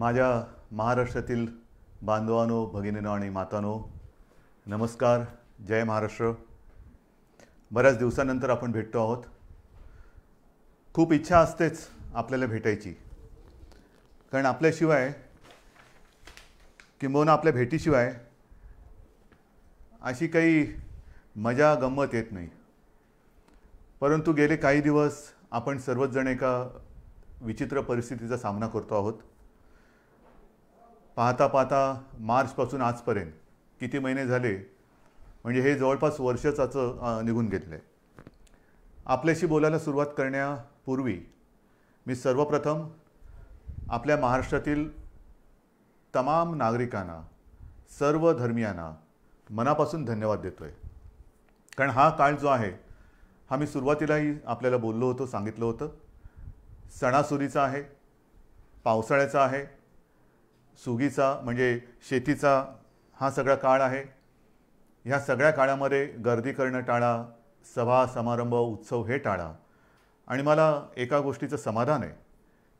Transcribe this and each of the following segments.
माझ्या महाराष्ट्रातील बांधवानो भगिनीनो आणि मातानो नमस्कार जय महाराष्ट्र बऱ्याच दिवसानंतर आपण भेटतो आहोत खूप इच्छा असतेच आपल्याला भेटायची कारण आपल्याशिवाय किंबहुना आपल्या भेटीशिवाय अशी काही मजा गंमत येत नाही परंतु गेले काही दिवस आपण जण एका विचित्र परिस्थितीचा सामना करतो आहोत पाहता पाहता मार्चपासून आजपर्यंत किती महिने झाले म्हणजे हे जवळपास वर्षचाचं निघून घेतलं आहे आपल्याशी बोलायला सुरुवात करण्यापूर्वी मी सर्वप्रथम आपल्या महाराष्ट्रातील तमाम नागरिकांना सर्व धर्मियांना मनापासून धन्यवाद देतो आहे कारण हा काळ जो आहे हा मी सुरुवातीलाही आपल्याला बोललो होतो सांगितलं होतं सणासुदीचा आहे पावसाळ्याचा आहे सुगीचा म्हणजे शेतीचा हा सगळा काळ आहे ह्या सगळ्या काळामध्ये गर्दी करणं टाळा सभा समारंभ उत्सव हे टाळा आणि मला एका गोष्टीचं समाधान आहे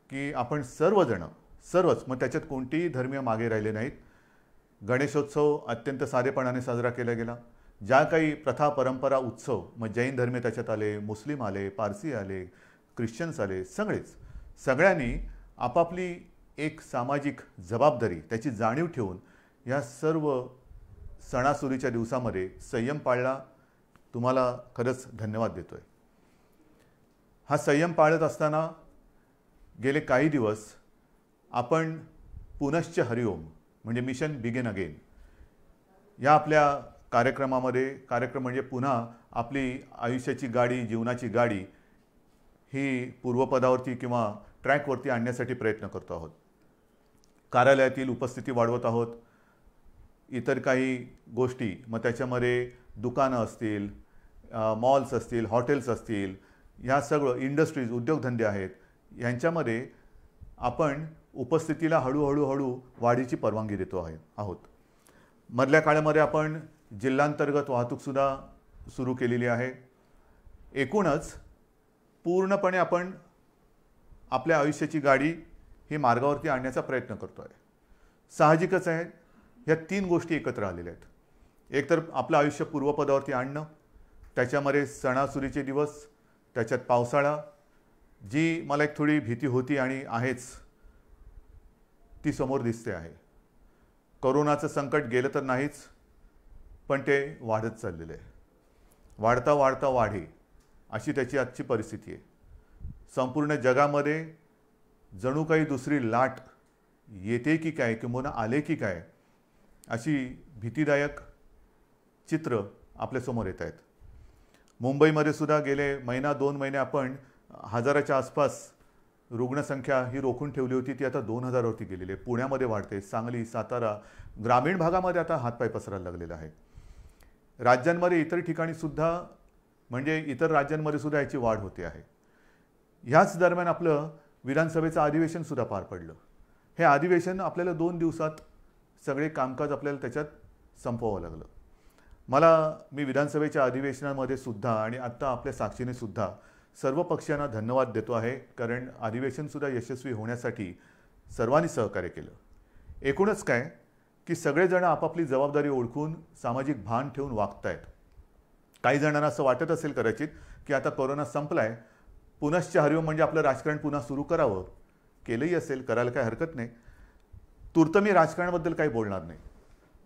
की आपण सर्वजणं सर्वच मग त्याच्यात कोणतीही धर्मीय मागे राहिले नाहीत गणेशोत्सव अत्यंत साधेपणाने साजरा केला गेला ज्या काही प्रथा परंपरा उत्सव मग जैन धर्म त्याच्यात आले मुस्लिम आले पारसी आले ख्रिश्चन्स आले सगळेच सगळ्यांनी आपापली एक सामाजिक जबाबदारी त्याची जाणीव ठेवून या सर्व सणासुरीच्या दिवसामध्ये संयम पाळला तुम्हाला खरंच धन्यवाद देतो आहे हा संयम पाळत असताना गेले काही दिवस आपण पुनश्च हरिओम म्हणजे मिशन बिगेन अगेन या आपल्या कार्यक्रमामध्ये कार्यक्रम म्हणजे पुन्हा आपली आयुष्याची गाडी जीवनाची गाडी ही पूर्वपदावरती किंवा ट्रॅकवरती आणण्यासाठी प्रयत्न करतो आहोत कार्यालयातील उपस्थिती वाढवत आहोत इतर काही गोष्टी मग त्याच्यामध्ये दुकानं असतील मॉल्स असतील हॉटेल्स असतील ह्या सगळं इंडस्ट्रीज उद्योगधंदे आहेत यांच्यामध्ये आपण उपस्थितीला हळू वाढीची परवानगी देतो आहे आहोत मधल्या काळामध्ये आपण जिल्हांतर्गत वाहतूकसुद्धा सुरू केलेली आहे एकूणच पूर्णपणे आपण आपल्या आयुष्याची गाडी ही मार्गावरती आणण्याचा प्रयत्न करतो आहे साहजिकच आहे ह्या तीन गोष्टी एकत्र आलेल्या आहेत एकतर आपलं आयुष्य पूर्वपदावरती आणणं त्याच्यामध्ये सणासुरीचे दिवस त्याच्यात पावसाळा जी मला एक थोडी भीती होती आणि आहेच ती समोर दिसते आहे करोनाचं संकट गेलं तर नाहीच पण ते वाढत चाललेलं आहे वाढता वाढता वाढे अशी त्याची आजची परिस्थिती आहे संपूर्ण जगामध्ये जणू काही दुसरी लाट येते की काय किंबहुना आले की काय अशी भीतीदायक चित्र आपल्यासमोर येत आहेत मुंबईमध्ये सुद्धा गेले महिना दोन महिने आपण हजाराच्या आसपास रुग्णसंख्या ही रोखून ठेवली होती ती आता दोन हजारावरती गेलेली आहे पुण्यामध्ये वाढते सांगली सातारा ग्रामीण भागामध्ये आता हातपाय पसरायला लागलेला आहे राज्यांमध्ये इतर ठिकाणी सुद्धा म्हणजे इतर राज्यांमध्ये सुद्धा याची वाढ होते आहे ह्याच दरम्यान आपलं विधानसभेचं अधिवेशन सुद्धा पार पडलं हे अधिवेशन आपल्याला दोन दिवसात सगळे कामकाज आपल्याला त्याच्यात संपवावं लागलं मला मी विधानसभेच्या अधिवेशनामध्ये सुद्धा आणि आत्ता आपल्या साक्षीने सुद्धा सर्व पक्षांना धन्यवाद देतो आहे कारण अधिवेशनसुद्धा यशस्वी होण्यासाठी सर्वांनी सहकार्य केलं एकूणच काय की सगळेजण आपापली जबाबदारी ओळखून सामाजिक भान ठेवून वागतायत काही जणांना असं वाटत असेल कदाचित की आता कोरोना संपला आहे पुनश्च हरिओम म्हणजे आपलं राजकारण पुन्हा सुरू करावं केलंही असेल करायला काही हरकत नाही तूर्त मी राजकारणाबद्दल काही बोलणार नाही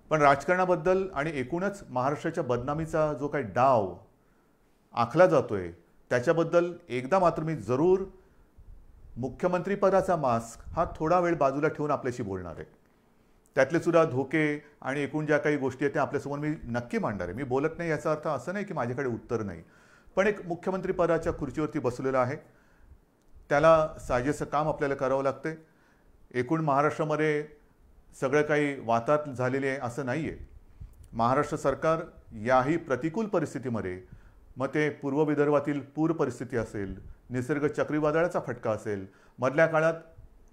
पण राजकारणाबद्दल आणि एकूणच महाराष्ट्राच्या बदनामीचा जो काही डाव आखला जातो आहे त्याच्याबद्दल एकदा मात्र मी जरूर मुख्यमंत्रीपदाचा मास्क हा थोडा वेळ बाजूला ठेवून आपल्याशी बोलणार आहे त्यातले सुद्धा धोके आणि एकूण ज्या काही गोष्टी आहेत त्या आपल्यासमोर मी नक्की मांडणार आहे मी बोलत नाही याचा अर्थ असं नाही की माझ्याकडे उत्तर नाही पण एक मुख्यमंत्री पदाच्या खुर्चीवरती बसलेला आहे त्याला साजेसं काम आपल्याला करावं लागतं एकूण महाराष्ट्रामध्ये सगळं काही वातात झालेले आहे असं नाही आहे महाराष्ट्र सरकार याही प्रतिकूल परिस्थितीमध्ये मग ते पूर्व विदर्भातील पूर परिस्थिती असेल निसर्ग चक्रीवादळाचा फटका असेल मधल्या काळात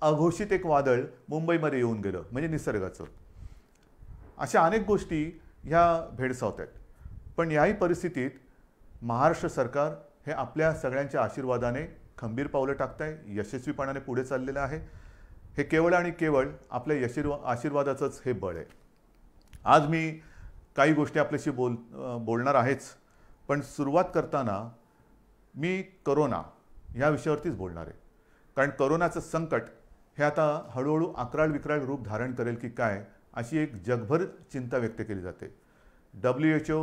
अघोषित एक वादळ मुंबईमध्ये येऊन गेलं म्हणजे निसर्गाचं अशा अनेक गोष्टी ह्या भेडसावत आहेत पण याही परिस्थितीत महाराष्ट्र सरकार हे आपल्या सगळ्यांच्या आशीर्वादाने खंबीर पावलं आहे यशस्वीपणाने पुढे चाललेलं आहे हे केवळ आणि केवळ आपल्या यशीर्वा आशीर्वादाचंच हे बळ आहे आज मी काही गोष्टी आपल्याशी बोल बोलणार आहेच पण सुरुवात करताना मी करोना ह्या विषयावरतीच बोलणार आहे कारण करोनाचं संकट हे आता हळूहळू अकराळ विक्राळ रूप धारण करेल की काय अशी एक जगभर चिंता व्यक्त केली जाते डब्ल्यू एच ओ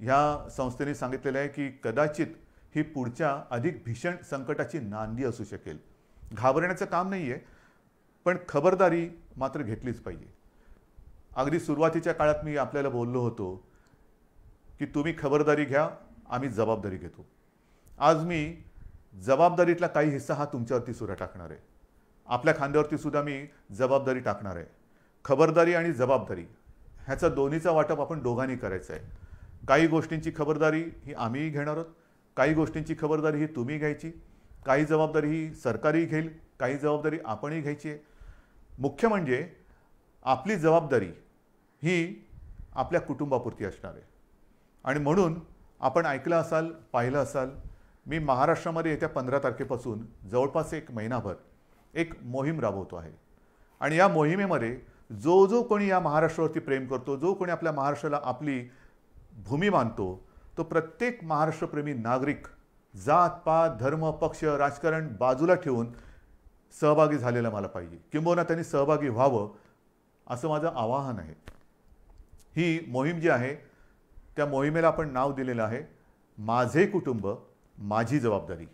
ह्या संस्थेने सांगितलेलं आहे की कदाचित ही पुढच्या अधिक भीषण संकटाची नांदी असू शकेल घाबरण्याचं काम नाही आहे पण खबरदारी मात्र घेतलीच पाहिजे अगदी सुरुवातीच्या काळात मी आपल्याला बोललो होतो की तुम्ही खबरदारी घ्या आम्ही जबाबदारी घेतो आज मी जबाबदारीतला काही हिस्सा हा तुमच्यावरती सुद्धा टाकणार आहे आपल्या खांद्यावरती सुद्धा मी जबाबदारी टाकणार आहे खबरदारी आणि जबाबदारी ह्याचा दोन्हीचा वाटप आपण दोघांनी करायचं आहे काही गोष्टींची खबरदारी ही आम्हीही घेणार आहोत काही गोष्टींची खबरदारी ही तुम्ही घ्यायची काही जबाबदारी ही सरकारही घेईल काही जबाबदारी आपणही घ्यायची आहे मुख्य म्हणजे आपली जबाबदारी ही आपल्या कुटुंबापुरती असणार आहे आणि म्हणून आपण ऐकलं असाल पाहिलं असाल मी महाराष्ट्रामध्ये येत्या पंधरा तारखेपासून जवळपास एक महिनाभर एक मोहीम राबवतो आहे आणि या मोहिमेमध्ये जो जो कोणी या महाराष्ट्रावरती प्रेम करतो जो कोणी आपल्या महाराष्ट्राला आपली भूमी मानतो तो प्रत्येक महाराष्ट्रप्रेमी नागरिक जात पात धर्म पक्ष राजकारण बाजूला ठेवून सहभागी झालेला मला पाहिजे किंबहुना त्यांनी सहभागी व्हावं असं माझं आवाहन आहे ही मोहीम जी आहे त्या मोहिमेला आपण नाव दिलेलं आहे माझे कुटुंब माझी जबाबदारी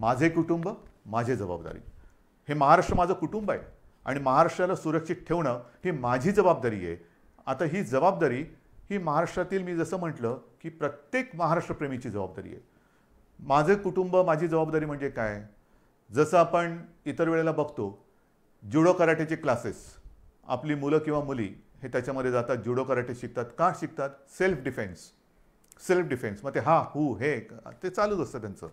माझे कुटुंब माझे जबाबदारी हे महाराष्ट्र माझं कुटुंब आहे आणि महाराष्ट्राला सुरक्षित ठेवणं ही माझी जबाबदारी आहे आता ही जबाबदारी ही महाराष्ट्रातील मी जसं म्हटलं की प्रत्येक महाराष्ट्रप्रेमीची जबाबदारी आहे माझं कुटुंब माझी जबाबदारी म्हणजे काय जसं आपण इतर वेळेला बघतो जुडो कराटेचे क्लासेस आपली मुलं किंवा मुली हे त्याच्यामध्ये जातात जुडो कराटे शिकतात का शिकतात सेल्फ डिफेन्स सेल्फ डिफेन्स मग ते हा हू हे ते चालूच असतं त्यांचं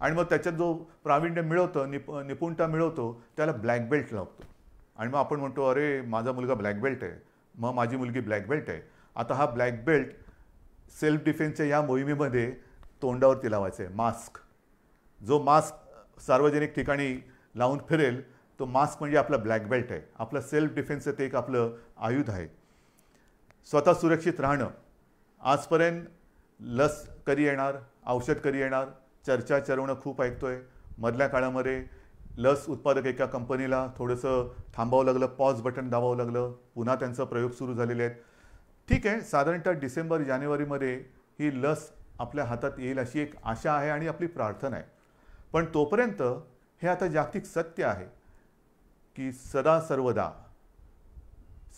आणि मग त्याच्यात जो प्रावीण्य मिळवतं निप निपुणता मिळवतो त्याला ब्लॅक बेल्ट लावतो आणि मग आपण म्हणतो अरे माझा मुलगा ब्लॅक बेल्ट आहे मग माझी मुलगी ब्लॅक बेल्ट आहे आता हा ब्लॅक बेल्ट सेल्फ डिफेन्सच्या या मोहिमेमध्ये तोंडावरती लावायचं आहे मास्क जो मास्क सार्वजनिक ठिकाणी लावून फिरेल तो मास्क म्हणजे आपला ब्लॅक बेल्ट आहे आपलं सेल्फ डिफेन्सचं ते एक आपलं आयुध आहे स्वतः सुरक्षित राहणं आजपर्यंत लस कधी येणार औषध कधी येणार चर्चा चरवणं खूप ऐकतो आहे मधल्या काळामध्ये लस उत्पादक एका कंपनीला थोडंसं थांबावं लागलं पॉज बटन दाबावं लागलं पुन्हा त्यांचा प्रयोग सुरू झालेले आहेत ठीक आहे साधारणतः डिसेंबर जानेवारीमध्ये ही लस आपल्या हातात येईल अशी एक आशा आहे आणि आपली प्रार्थना आहे पण तोपर्यंत हे आता जागतिक सत्य आहे की सदा सर्वदा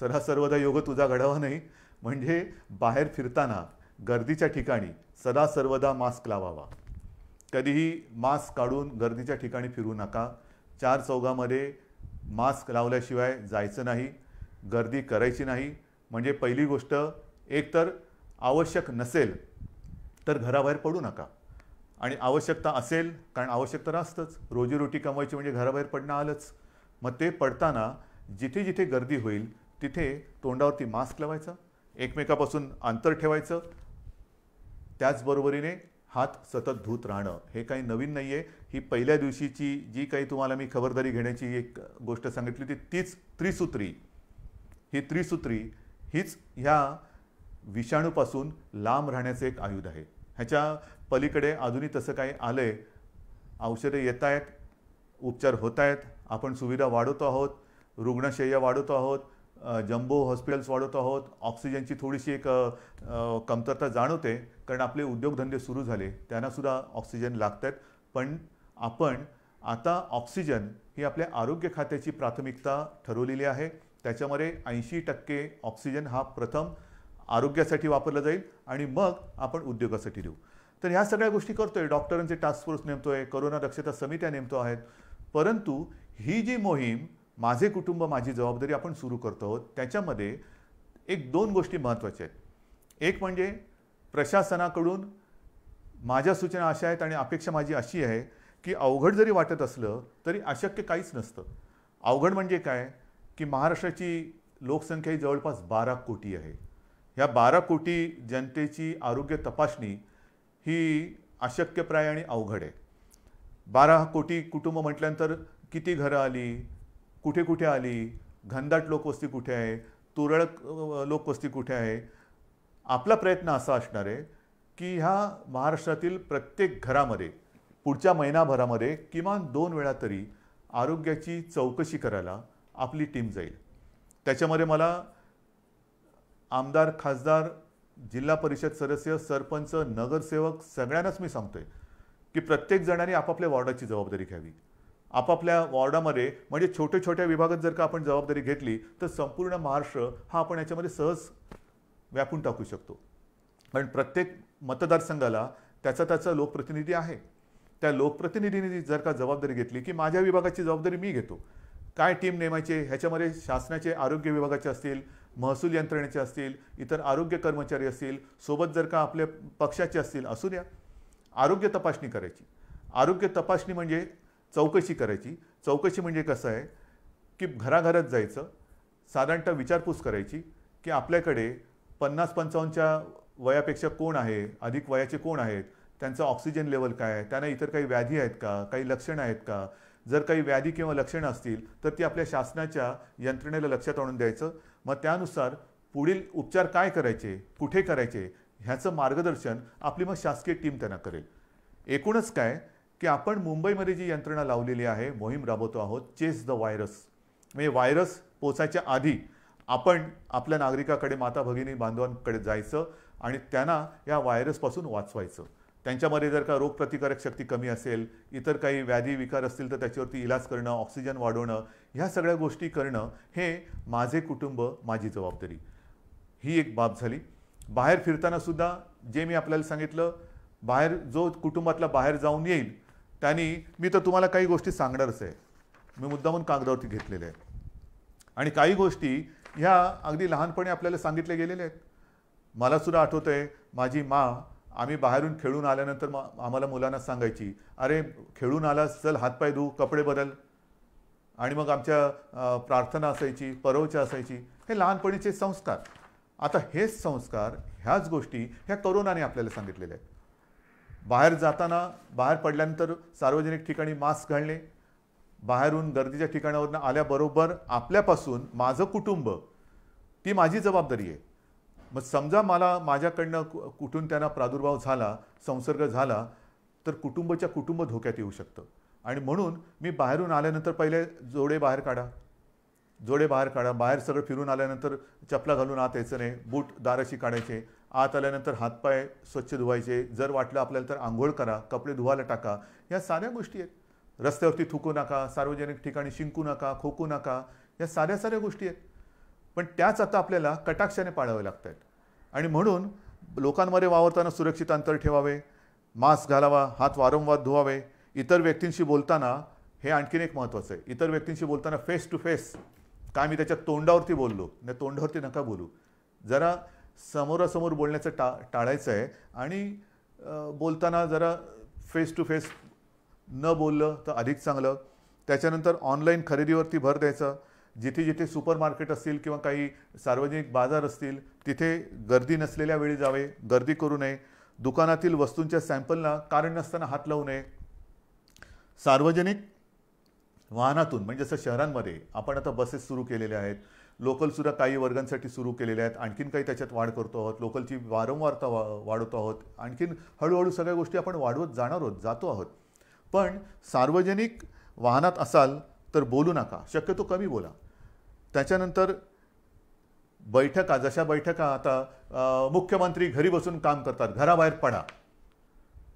सदा सर्वदा योग तुझा घडावा नाही म्हणजे बाहेर फिरताना गर्दीच्या ठिकाणी सदा सर्वदा मास्क लावावा कधीही मास्क काढून गर्दीच्या ठिकाणी फिरू नका चार चौघामध्ये मास्क लावल्याशिवाय जायचं नाही गर्दी करायची नाही म्हणजे पहिली गोष्ट एकतर आवश्यक नसेल तर घराबाहेर पडू नका आणि आवश्यकता असेल कारण आवश्यक तर असतंच रोजीरोटी कमवायची म्हणजे घराबाहेर पडणं आलंच मग ते पडताना जिथे जिथे गर्दी होईल तिथे तोंडावरती मास्क लावायचा एकमेकापासून अंतर ठेवायचं त्याचबरोबरीने हात सतत धूत राहणं हे काही नवीन नाही आहे ही पहिल्या दिवशीची जी काही तुम्हाला मी खबरदारी घेण्याची एक गोष्ट सांगितली ती तीच त्रिसूत्री ही त्रिसूत्री हीच ह्या विषाणूपासून लांब राहण्याचं एक आयुध आहे ह्याच्या पलीकडे अजूनही तसं काही आलं आहे औषधे येत आहेत उपचार होत आहेत आपण सुविधा वाढवतो आहोत रुग्णशय्या वाढवतो आहोत जम्बो हॉस्पिटल्स वाढवतो आहोत ऑक्सिजनची थोडीशी एक कमतरता जाणवते कारण आपले उद्योगधंदे सुरू झाले त्यांनासुद्धा ऑक्सिजन लागत आहेत पण आपण आता ऑक्सिजन ही आपल्या आरोग्य खात्याची प्राथमिकता ठरवलेली आहे त्याच्यामध्ये ऐंशी टक्के ऑक्सिजन हा प्रथम आरोग्यासाठी वापरला जाईल आणि मग आपण उद्योगासाठी देऊ तर ह्या सगळ्या गोष्टी करतो आहे डॉक्टरांचे टास्क फोर्स नेमतो आहे करोना दक्षता समित्या नेमतो आहेत परंतु ही जी मोहीम माझे कुटुंब माझी जबाबदारी आपण सुरू करतो आहोत त्याच्यामध्ये एक दोन गोष्टी महत्त्वाच्या आहेत एक म्हणजे प्रशासनाकडून माझ्या सूचना अशा आहेत आणि अपेक्षा माझी अशी आहे की अवघड जरी वाटत असलं तरी अशक्य काहीच नसतं अवघड म्हणजे काय की महाराष्ट्राची लोकसंख्या ही जवळपास बारा कोटी आहे ह्या बारा कोटी जनतेची आरोग्य तपासणी ही अशक्यप्राय आणि अवघड आहे बारा कोटी कुटुंब म्हटल्यानंतर किती घरं आली कुठे कुठे आली घनदाट लोकवस्ती कुठे आहे तुरळक लोकवस्ती कुठे आहे आपला प्रयत्न असा असणार आहे की ह्या महाराष्ट्रातील प्रत्येक घरामध्ये पुढच्या महिनाभरामध्ये किमान दोन वेळा तरी आरोग्याची चौकशी करायला आपली टीम जाईल त्याच्यामध्ये मला आमदार खासदार जिल्हा परिषद सदस्य सरपंच नगरसेवक सगळ्यांनाच मी सांगतोय की प्रत्येक जणांनी आपापल्या वॉर्डाची जबाबदारी घ्यावी आपापल्या वॉर्डामध्ये म्हणजे छोट्या छोट्या विभागात जर का आपण जबाबदारी घेतली तर संपूर्ण महाराष्ट्र हा आपण याच्यामध्ये सहज व्यापून टाकू शकतो कारण प्रत्येक मतदारसंघाला त्याचा त्याचा लोकप्रतिनिधी आहे त्या लोकप्रतिनिधींनी जर का जबाबदारी घेतली की माझ्या विभागाची जबाबदारी मी घेतो काय टीम नेमायचे ह्याच्यामध्ये शासनाचे आरोग्य विभागाचे असतील महसूल यंत्रणेचे असतील इतर आरोग्य कर्मचारी असतील सोबत जर का आपल्या पक्षाचे असतील असू द्या आरोग्य तपासणी करायची आरोग्य तपासणी म्हणजे चौकशी करायची चौकशी म्हणजे कसं आहे की घराघरात जायचं साधारणतः विचारपूस करायची की आपल्याकडे पन्नास पंचावन्नच्या वयापेक्षा कोण आहे अधिक वयाचे कोण आहेत त्यांचं ऑक्सिजन लेवल काय आहे त्यांना इतर काही व्याधी आहेत का काही लक्षणं आहेत का जर काही व्याधी किंवा लक्षणं असतील तर ती आपल्या शासनाच्या यंत्रणेला लक्षात आणून द्यायचं मग त्यानुसार पुढील उपचार काय करायचे कुठे करायचे ह्याचं मार्गदर्शन आपली मग शासकीय टीम त्यांना करेल एकूणच काय की आपण मुंबईमध्ये जी यंत्रणा लावलेली आहे मोहीम राबवतो आहोत चेस द व्हायरस म्हणजे व्हायरस पोचायच्या आधी आपण आपल्या नागरिकाकडे माता भगिनी बांधवांकडे जायचं आणि त्यांना या व्हायरसपासून वाचवायचं त्यांच्यामध्ये जर का रोगप्रतिकारक शक्ती कमी असेल इतर काही व्याधी विकार असतील तर त्याच्यावरती इलाज करणं ऑक्सिजन वाढवणं ह्या सगळ्या गोष्टी करणं हे माझे कुटुंब माझी जबाबदारी ही एक बाब झाली बाहेर फिरतानासुद्धा जे मी आपल्याला सांगितलं बाहेर जो कुटुंबातला बाहेर जाऊन येईल त्यांनी मी तर तुम्हाला काही गोष्टी सांगणारच आहे मी मुद्दामून कागदावरती घेतलेले आहेत आणि काही गोष्टी ह्या अगदी लहानपणी आपल्याला सांगितल्या गेलेल्या आहेत मलासुद्धा आठवतं आहे माझी मा आम्ही बाहेरून खेळून आल्यानंतर मग आम्हाला मुलांना सांगायची अरे खेळून आलास चल हातपाय धू कपडे बदल आणि मग आमच्या प्रार्थना असायची परवच्या असायची हे लहानपणीचे संस्कार आता हेच संस्कार ह्याच गोष्टी ह्या करोनाने आपल्याला सांगितलेल्या आहेत बाहेर जाताना बाहेर पडल्यानंतर सार्वजनिक ठिकाणी मास्क घालणे बाहेरून गर्दीच्या ठिकाणावरून आल्याबरोबर आपल्यापासून माझं कुटुंब ती माझी जबाबदारी आहे मग समजा मला माझ्याकडनं कुठून त्यांना प्रादुर्भाव झाला संसर्ग झाला तर कुटुंबच्या कुटुंब धोक्यात येऊ शकतं आणि म्हणून मी बाहेरून आल्यानंतर पहिले जोडे बाहेर काढा जोडे बाहेर काढा बाहेर सगळं फिरून आल्यानंतर चपला घालून आत यायचं नाही बूट दाराशी काढायचे आत आल्यानंतर हातपाय स्वच्छ धुवायचे जर वाटलं आपल्याला तर आंघोळ करा कपडे धुवायला टाका या साऱ्या गोष्टी आहेत रस्त्यावरती थुकू नका सार्वजनिक ठिकाणी शिंकू नका खोकू नका या साऱ्या साऱ्या गोष्टी आहेत पण त्याच आता आपल्याला कटाक्षाने पाळावे लागत आहेत आणि म्हणून लोकांमध्ये वावरताना सुरक्षित अंतर ठेवावे मास्क घालावा हात वारंवार धुवावे इतर व्यक्तींशी बोलताना हे आणखीन एक महत्त्वाचं आहे इतर व्यक्तींशी बोलताना फेस टू फेस काय मी त्याच्या तोंडावरती बोललो नाही तोंडावरती नका बोलू जरा समोरासमोर बोलण्याचं टा टाळायचं आहे आणि बोलताना जरा फेस टू फेस न बोललं तर अधिक चांगलं त्याच्यानंतर ऑनलाईन खरेदीवरती भर द्यायचा जिथे जिथे सुपरमार्केट असतील किंवा काही सार्वजनिक बाजार असतील तिथे गर्दी नसलेल्या वेळी जावे गर्दी करू नये दुकानातील वस्तूंच्या सॅम्पलना कारण नसताना हात लावू नये सार्वजनिक वाहनातून म्हणजे जसं शहरांमध्ये आपण आता बसेस सुरू केलेल्या आहेत लोकलसुद्धा काही वर्गांसाठी सुरू केलेल्या आहेत आणखीन काही त्याच्यात वाढ करतो आहोत लोकलची वारंवारता वा वाढवतो आहोत आणखीन हळूहळू सगळ्या गोष्टी आपण वाढवत जाणार आहोत जातो आहोत पण सार्वजनिक वाहनात असाल तर बोलू नका शक्यतो कमी बोला त्याच्यानंतर बैठका जशा बैठका आता मुख्यमंत्री घरी बसून काम करतात घराबाहेर पडा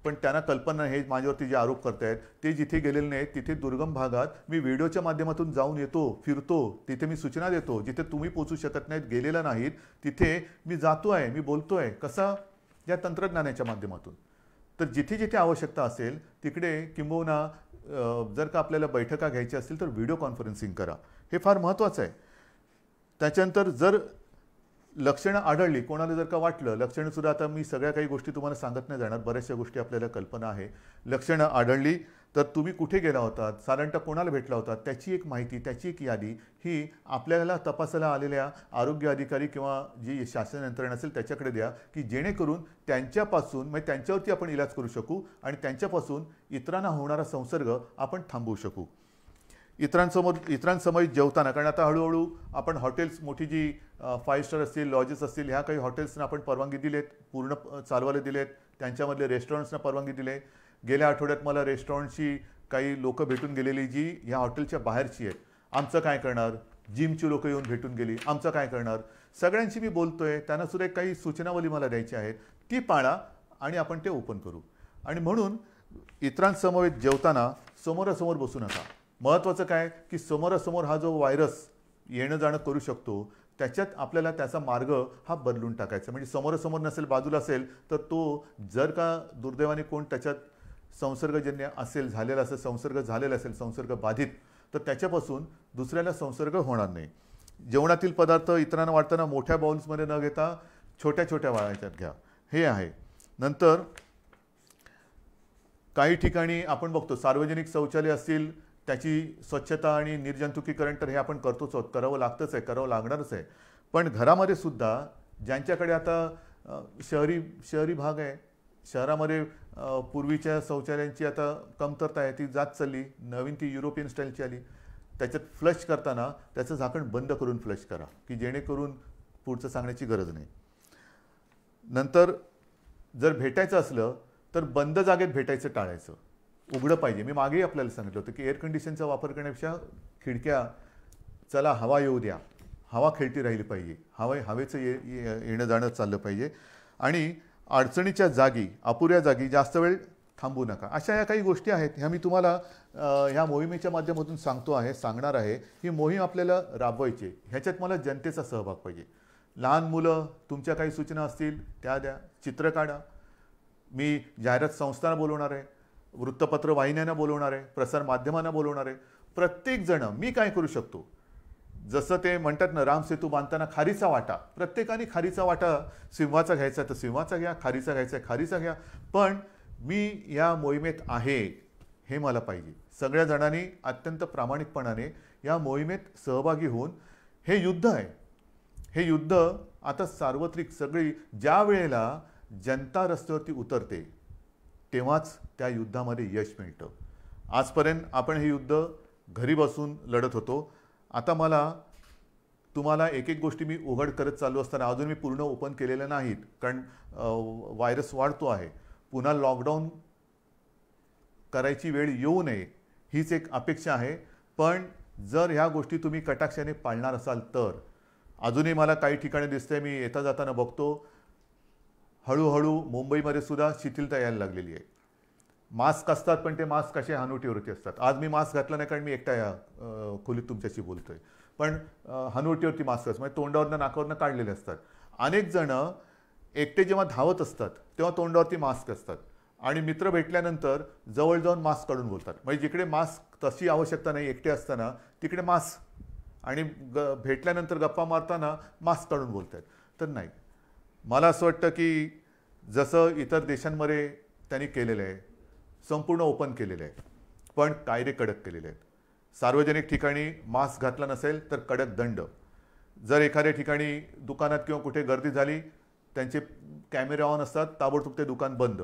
पण त्यांना कल्पना हे माझ्यावरती जे आरोप करत आहेत ते जिथे गेलेले नाहीत तिथे दुर्गम भागात मी व्हिडिओच्या माध्यमातून जाऊन येतो फिरतो तिथे मी सूचना देतो जिथे तुम्ही पोचू शकत नाहीत गेलेला नाहीत तिथे मी जातो आहे मी बोलतो आहे कसा या तंत्रज्ञानाच्या माध्यमातून तर जिथे जिथे आवश्यकता असेल तिकडे किंबहुना जर का आपल्याला बैठका घ्यायची असतील तर व्हिडिओ कॉन्फरन्सिंग करा हे फार महत्त्वाचं आहे त्याच्यानंतर जर लक्षणं आढळली कोणाला जर का वाटलं लक्षणं सुद्धा आता मी सगळ्या काही गोष्टी तुम्हाला सांगत नाही जाणार बऱ्याचशा गोष्टी आपल्याला कल्पना आहे लक्षणं आढळली तर तुम्ही कुठे गेला होतात साधारणतः कोणाला भेटला होता त्याची एक माहिती त्याची एक यादी ही आपल्याला तपासायला आलेल्या आरोग्य अधिकारी किंवा जी शासन यंत्रणा असेल त्याच्याकडे द्या की जेणेकरून त्यांच्यापासून म्हणजे त्यांच्यावरती आपण इलाज करू शकू आणि त्यांच्यापासून इतरांना होणारा संसर्ग आपण थांबवू शकू इतरांसमोर इतरांसमोर जेवताना कारण आता हळूहळू आपण हॉटेल्स मोठी जी फाईव्ह स्टार असतील लॉजेस असतील ह्या काही हॉटेल्सना आपण परवानगी दिलेत पूर्ण चालवायला दिलेत त्यांच्यामधले रेस्टॉरंट्सना परवानगी दिले गेल्या आठवड्यात मला रेस्टॉरंटची काही लोकं भेटून गेलेली जी ह्या हॉटेलच्या बाहेरची आहेत आमचं काय करणार जिमची लोकं येऊन भेटून गेली आमचं काय करणार सगळ्यांशी मी बोलतो आहे त्यांनासुद्धा काही सूचनावली मला द्यायची आहे ती पाळा आणि आपण ते ओपन करू आणि म्हणून इतरांसमवेत जेवताना समोरासमोर बसू नका महत्त्वाचं काय की समोरासमोर हा जो व्हायरस येणं जाणं करू शकतो त्याच्यात आपल्याला त्याचा मार्ग हा बदलून टाकायचा म्हणजे समोरासमोर नसेल बाजूला असेल तर तो जर का दुर्दैवाने कोण त्याच्यात संसर्गजन्य असेल झालेला असेल संसर्ग झालेला असेल संसर्ग बाधित तर त्याच्यापासून दुसऱ्याला संसर्ग होणार नाही जेवणातील पदार्थ इतरांना वाटताना मोठ्या बाउल्समध्ये न घेता छोट्या छोट्या वाळायच्यात घ्या हे आहे नंतर काही ठिकाणी आपण बघतो सार्वजनिक शौचालय असतील त्याची स्वच्छता आणि निर्जंतुकीकरण तर हे आपण करतोच आहोत करावं लागतंच आहे करावं लागणारच आहे पण घरामध्ये सुद्धा ज्यांच्याकडे आता शहरी शहरी भाग आहे शहरामध्ये पूर्वीच्या शौचालयांची आता कमतरता आहे ती जात चालली नवीन ती युरोपियन स्टाईलची आली त्याच्यात फ्लश करताना त्याचं झाकण बंद करून फ्लश करा की जेणेकरून पुढचं सांगण्याची गरज नाही नंतर जर भेटायचं असलं तर बंद जागेत भेटायचं टाळायचं उघडं पाहिजे मी मागेही आपल्याला सांगितलं होतं की एअर कंडिशनचा वापर करण्यापेक्षा खिडक्या चला हवा येऊ द्या हवा खेळती राहिली पाहिजे हवा हवेचं ये येणं जाणं चाललं पाहिजे आणि अडचणीच्या जागी अपुऱ्या जागी जास्त वेळ थांबू नका अशा या काही गोष्टी आहेत ह्या मी तुम्हाला ह्या मोहिमेच्या माध्यमातून सांगतो आहे सांगणार आहे ही मोहीम आपल्याला राबवायची ह्याच्यात मला जनतेचा सहभाग पाहिजे लहान मुलं तुमच्या काही सूचना असतील त्या द्या चित्र काढा मी जाहिरात संस्थांना बोलवणार आहे वृत्तपत्र वाहिन्यांना बोलवणार आहे प्रसारमाध्यमांना बोलवणार आहे प्रत्येकजणं मी काय करू शकतो जसं ते म्हणतात ना रामसेतू बांधताना खारीचा वाटा प्रत्येकाने खारीचा वाटा सिंहाचा घ्यायचा तर सिंहाचा घ्या खारीचा घ्यायचा आहे खारीचा घ्या पण मी या मोहिमेत आहे हे मला पाहिजे सगळ्या जणांनी अत्यंत प्रामाणिकपणाने या मोहिमेत सहभागी होऊन हे युद्ध आहे हे युद्ध आता सार्वत्रिक सगळी ज्या वेळेला जनता रस्त्यावरती उतरते तेव्हाच त्या युद्धामध्ये यश मिळतं आजपर्यंत आपण हे युद्ध घरी बसून लढत होतो आता मला तुम्हाला एक एक गोष्टी मी उघड करत चालू असताना अजून मी पूर्ण ओपन केलेल्या नाहीत कारण व्हायरस वाढतो आहे पुन्हा लॉकडाऊन करायची वेळ येऊ नये हीच एक अपेक्षा आहे पण जर ह्या गोष्टी तुम्ही कटाक्षाने पाळणार असाल तर अजूनही मला काही ठिकाणी दिसते मी येता जाताना बघतो हळूहळू मुंबईमध्ये सुद्धा शिथिलता यायला लागलेली आहे मास्क असतात पण ते मास्क असे हनुवटीवरती असतात आज मी मास्क घातला नाही कारण मी एकटा या खोलीत तुमच्याशी बोलतोय पण हनुवटीवरती मास्क असतात म्हणजे तोंडावरनं नाकावरनं काढलेले असतात अनेक जणं एकटे जेव्हा धावत असतात तेव्हा तोंडावरती मास्क असतात आणि मित्र भेटल्यानंतर जवळ जाऊन मास्क काढून बोलतात म्हणजे जिकडे मास्क तशी आवश्यकता नाही एकटे असताना तिकडे मास्क आणि ग भेटल्यानंतर गप्पा मारताना मास्क काढून बोलत आहेत तर नाही मला असं वाटतं की जसं इतर देशांमध्ये त्यांनी केलेलं आहे संपूर्ण ओपन केलेले आहेत पण कायदे कडक केलेले आहेत सार्वजनिक ठिकाणी मास्क घातला नसेल तर कडक दंड जर एखाद्या ठिकाणी दुकानात किंवा कुठे गर्दी झाली त्यांचे कॅमेरे ऑन असतात ताबडतोब ते दुकान बंद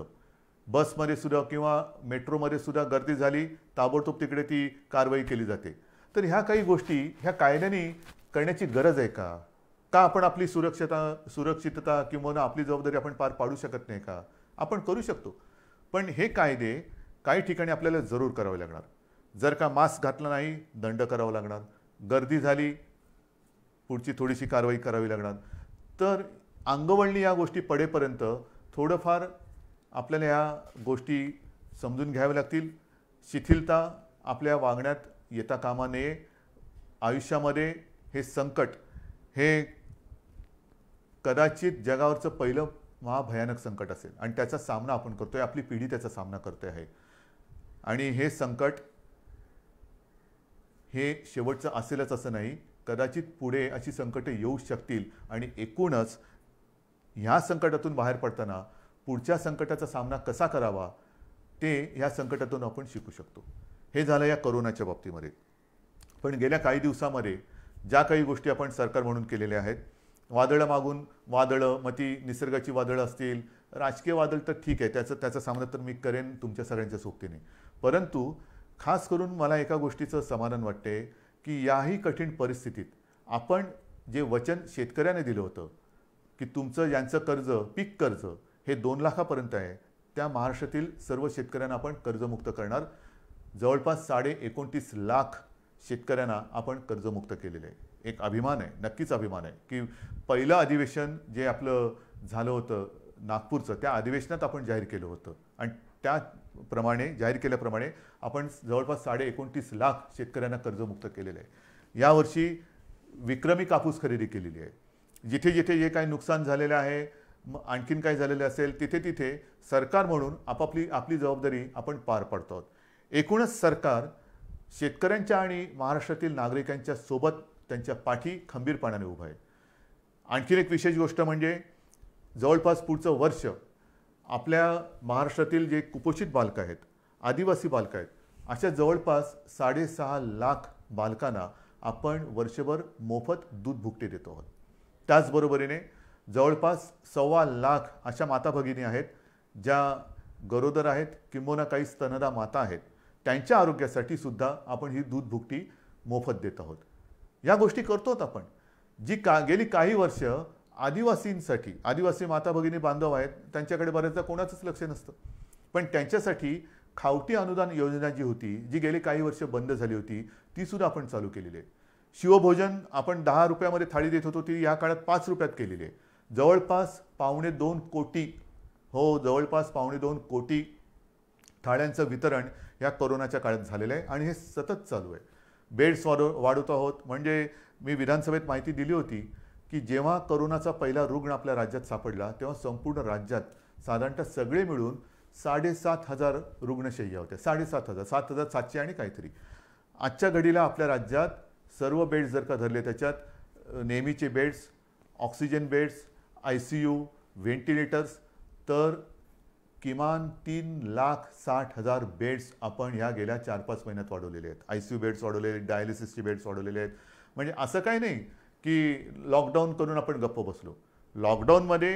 बसमध्ये सुद्धा किंवा मेट्रोमध्ये सुद्धा गर्दी झाली ताबडतोब तिकडे ती कारवाई केली जाते तर ह्या काही गोष्टी ह्या कायद्याने करण्याची गरज आहे का का आपण आपली सुरक्षता सुरक्षितता किंवा आपली जबाबदारी आपण पार पाडू शकत नाही का आपण करू शकतो पण हे कायदे काही ठिकाणी आपल्याला जरूर करावे लागणार जर का मास्क घातला नाही दंड करावा लागणार गर्दी झाली पुढची थोडीशी कारवाई करावी लागणार तर अंगवळणी या गोष्टी पडेपर्यंत थोडंफार आपल्याला या गोष्टी समजून घ्याव्या लागतील शिथिलता आपल्या वागण्यात येता कामा नये आयुष्यामध्ये हे संकट हे कदाचित जगावरचं पहिलं महाभयानक संकट असेल आणि त्याचा सामना आपण करतोय आपली पिढी त्याचा सामना करते आहे आणि हे संकट हे शेवटचं असेलच असं नाही कदाचित पुढे अशी संकटं येऊ शकतील आणि एकूणच ह्या संकटातून बाहेर पडताना पुढच्या संकटाचा सामना कसा करावा ते ह्या संकटातून आपण शिकू शकतो हे झालं या करोनाच्या बाबतीमध्ये पण गेल्या काही दिवसामध्ये ज्या काही गोष्टी आपण सरकार म्हणून केलेल्या आहेत वादळं मागून वादळं मग ती निसर्गाची वादळं असतील राजकीय वादळ तर ठीक आहे त्याचं त्याचा सामना तर मी करेन तुमच्या सगळ्यांच्या सोबतीने परंतु खास करून मला एका गोष्टीचं समाधान वाटते की याही कठीण परिस्थितीत आपण जे वचन शेतकऱ्याने दिलं होतं की तुमचं यांचं कर्ज पीक कर्ज हे दोन लाखापर्यंत आहे त्या महाराष्ट्रातील सर्व शेतकऱ्यांना आपण कर्जमुक्त करणार जवळपास साडे एकोणतीस लाख शेतकऱ्यांना आपण कर्जमुक्त केलेलं आहे एक अभिमान आहे नक्कीच अभिमान आहे की पहिलं अधिवेशन जे आपलं झालं होतं नागपूरचं त्या अधिवेशनात आपण जाहीर केलं होतं आणि त्याप्रमाणे जाहीर केल्याप्रमाणे आपण जवळपास साडे एकोणतीस लाख शेतकऱ्यांना कर्जमुक्त केलेलं आहे यावर्षी विक्रमी कापूस खरेदी केलेली आहे जिथे जिथे जे काही नुकसान झालेलं आहे मग आणखीन काय झालेलं असेल तिथे तिथे सरकार म्हणून आपापली आपली जबाबदारी आपण पार पाडतो एकूणच सरकार शेतकऱ्यांच्या आणि महाराष्ट्रातील नागरिकांच्या सोबत त्यांच्या पाठी खंबीरपणाने उभं आहे आणखीन एक विशेष गोष्ट म्हणजे जवळपास पुढचं वर्ष आपल्या महाराष्ट्रातील जे कुपोषित बालकं आहेत आदिवासी बालकं आहेत अशा जवळपास साडेसहा लाख बालकांना आपण वर्षभर मोफत दूध भुकटी देतो आहोत त्याचबरोबरीने जवळपास सव्वा लाख अशा माता भगिनी आहेत ज्या गरोदर आहेत किंबोना काही स्तनदा माता आहेत त्यांच्या आरोग्यासाठी सुद्धा आपण ही दूध भुकटी मोफत देत आहोत या गोष्टी करतोत आपण जी का गेली काही वर्ष आदिवासींसाठी आदिवासी माता भगिनी बांधव आहेत त्यांच्याकडे बऱ्याचदा कोणाचंच लक्ष नसतं पण त्यांच्यासाठी खावटी अनुदान योजना जी होती जी गेली काही वर्ष बंद झाली होती ती सुद्धा आपण चालू केलेली आहे शिवभोजन आपण दहा रुपयामध्ये थाळी देत होतो ती या काळात पाच रुपयात केलेली आहे जवळपास पावणे दोन कोटी हो जवळपास पावणे दोन कोटी थाळ्यांचं वितरण या कोरोनाच्या काळात झालेलं आहे आणि हे सतत चालू आहे बेड्स वाढ वाढवत आहोत म्हणजे मी विधानसभेत माहिती दिली होती की जेव्हा करोनाचा पहिला रुग्ण आपल्या राज्यात सापडला तेव्हा संपूर्ण राज्यात साधारणतः सगळे मिळून साडेसात हजार रुग्णशय्या होत्या साडेसात हजार सात हजार सातशे आणि काहीतरी आजच्या घडीला आपल्या राज्यात सर्व बेड्स जर का धरले त्याच्यात नेहमीचे beds oxygen beds I C U ventilators तर किमान तीन लाख साठ हजार बेड्स आपण ह्या गेल्या चार पाच महिन्यात वाढवलेले आहेत आय सी यू बेड्स वाढवलेले आहेत डायलिसिसचे बेड्स वाढवलेले आहेत म्हणजे असं काही नाही की लॉकडाऊन करून आपण गप्प बसलो लॉकडाऊनमध्ये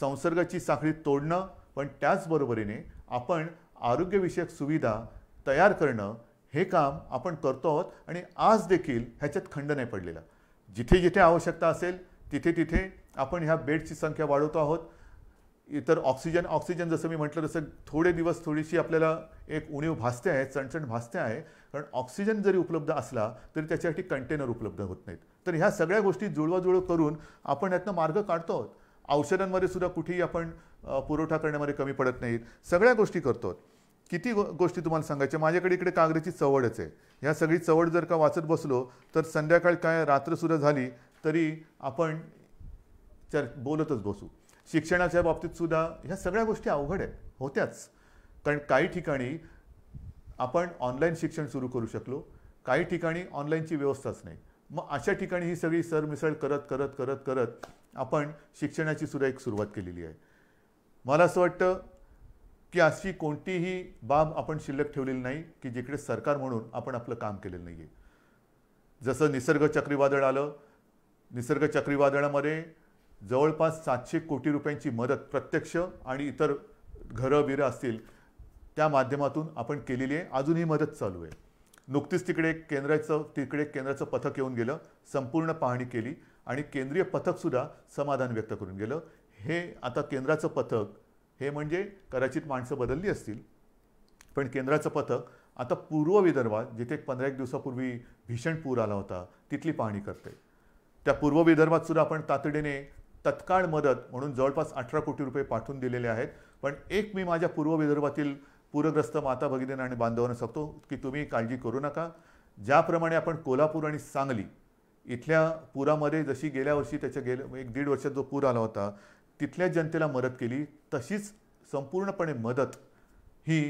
संसर्गाची साखळी तोडणं पण त्याचबरोबरीने आपण आरोग्यविषयक सुविधा तयार करणं हे काम आपण करतो आहोत आणि आज देखील ह्याच्यात खंड नाही पडलेला जिथे जिथे आवश्यकता असेल तिथे तिथे आपण ह्या बेडची संख्या वाढवतो आहोत इतर ऑक्सिजन ऑक्सिजन जसं मी म्हटलं तसं थोडे दिवस थोडीशी आपल्याला एक उणीव भासते आहे चणचण भासते आहे कारण ऑक्सिजन जरी उपलब्ध असला तरी त्याच्यासाठी कंटेनर उपलब्ध होत नाहीत तर ह्या सगळ्या गोष्टी जुळवाजुळव करून आपण यातनं मार्ग काढतो आहोत औषधांमध्ये सुद्धा कुठेही आपण पुरवठा करण्यामध्ये कमी पडत नाहीत सगळ्या गोष्टी करतो किती गो गोष्टी तुम्हाला सांगायच्या माझ्याकडे इकडे कागदाची चवडच आहे ह्या सगळी चवड जर का वाचत बसलो तर संध्याकाळ काय रात्रसुद्धा झाली तरी आपण चर बोलतच बसू शिक्षणाच्या बाबतीत सुद्धा ह्या सगळ्या गोष्टी अवघड आहेत होत्याच कारण काही ठिकाणी आपण ऑनलाईन शिक्षण सुरू करू शकलो काही ठिकाणी ऑनलाईनची व्यवस्थाच नाही मग अशा ठिकाणी ही सगळी सरमिसळ करत करत करत करत आपण शिक्षणाची सुद्धा एक सुरुवात केलेली आहे मला असं वाटतं की अशी कोणतीही बाब आपण शिल्लक ठेवलेली नाही की जिकडे सरकार म्हणून आपण आपलं काम केलेलं नाही आहे जसं निसर्ग चक्रीवादळ आलं निसर्ग चक्रीवादळामध्ये जवळपास सातशे कोटी रुपयांची मदत प्रत्यक्ष आणि इतर घरं बिरं असतील त्या माध्यमातून आपण केलेली आहे अजूनही मदत चालू आहे नुकतीच तिकडे केंद्राचं तिकडे केंद्राचं पथक येऊन गेलं संपूर्ण पाहणी केली आणि केंद्रीय पथकसुद्धा समाधान व्यक्त करून गेलं हे आता केंद्राचं पथक हे म्हणजे कदाचित माणसं बदलली असतील पण केंद्राचं पथक आता पूर्व विदर्भात जिथे पंधरा एक दिवसापूर्वी भीषण पूर आला होता तिथली पाहणी करते त्या पूर्व विदर्भातसुद्धा आपण तातडीने तत्काळ मदत म्हणून जवळपास अठरा कोटी रुपये पाठवून दिलेले आहेत पण एक मी माझ्या पूर्व विदर्भातील पूरग्रस्त माता भगिनी आणि बांधवांना सांगतो की तुम्ही काळजी करू नका ज्याप्रमाणे आपण कोल्हापूर आणि सांगली इथल्या पुरामध्ये जशी गेल्या वर्षी त्याच्या गेल्या एक दीड वर्षात जो पूर आला होता तिथल्या जनतेला मदत केली तशीच संपूर्णपणे मदत ही